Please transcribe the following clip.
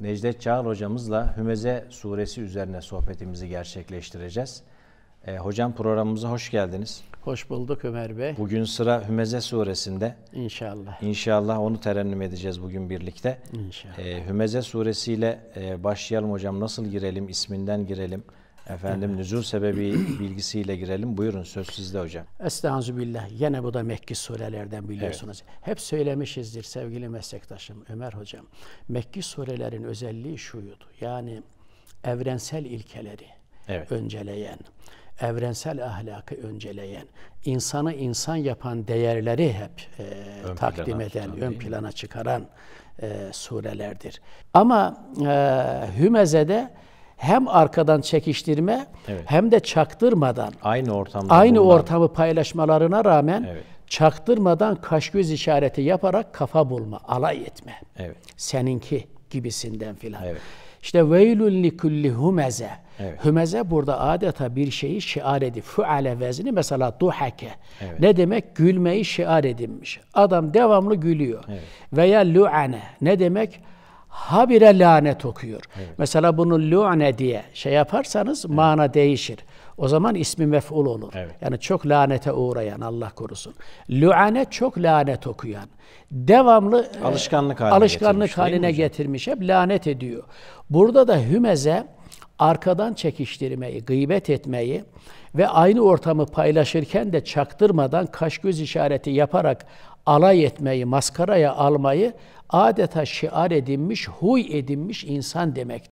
Necdet Çağır hocamızla Hümeze suresi üzerine sohbetimizi gerçekleştireceğiz. E, hocam programımıza hoş geldiniz. Hoş bulduk Ömer Bey. Bugün sıra Hümeze suresinde. İnşallah. İnşallah onu terennüm edeceğiz bugün birlikte. İnşallah. E, Hümeze suresiyle e, başlayalım hocam. Nasıl girelim? İsminden girelim. Efendim nüzul sebebi bilgisiyle girelim. Buyurun söz sizde hocam. Estağfirullah. Yine bu da Mekki surelerden biliyorsunuz. Evet. Hep söylemişizdir sevgili meslektaşım Ömer hocam. Mekki surelerin özelliği şuydu. Yani evrensel ilkeleri evet. önceleyen, evrensel ahlakı önceleyen, insanı insan yapan değerleri hep e, takdim eden, ön plana çıkaran e, surelerdir. Ama e, Hümeze'de hem arkadan çekiştirme evet. hem de çaktırmadan aynı ortamda aynı bulunan. ortamı paylaşmalarına rağmen evet. çaktırmadan kaş göz işareti yaparak kafa bulma, alay etme. Evet. Seninki gibisinden filan. Evet. İşte veylül likulli humeze. Evet. Hümeze burada adeta bir şeyi şiar edip fuale vezni mesela duhake. Evet. Ne demek? Gülmeyi şiar edinmiş. Adam devamlı gülüyor. Evet. Veya luane ne demek? habire lanet okuyor. Evet. Mesela bunu lu'ne diye şey yaparsanız evet. mana değişir. O zaman ismi mef'ul olur. Evet. Yani çok lanete uğrayan Allah korusun. Lu'ane çok lanet okuyan. Devamlı alışkanlık e, haline alışkanlık getirmiş, haline getirmiş hep lanet ediyor. Burada da hümeze arkadan çekiştirmeyi, gıybet etmeyi ve aynı ortamı paylaşırken de çaktırmadan kaş göz işareti yaparak alay etmeyi, maskaraya almayı adeta şiar edinmiş, huy edinmiş insan demek.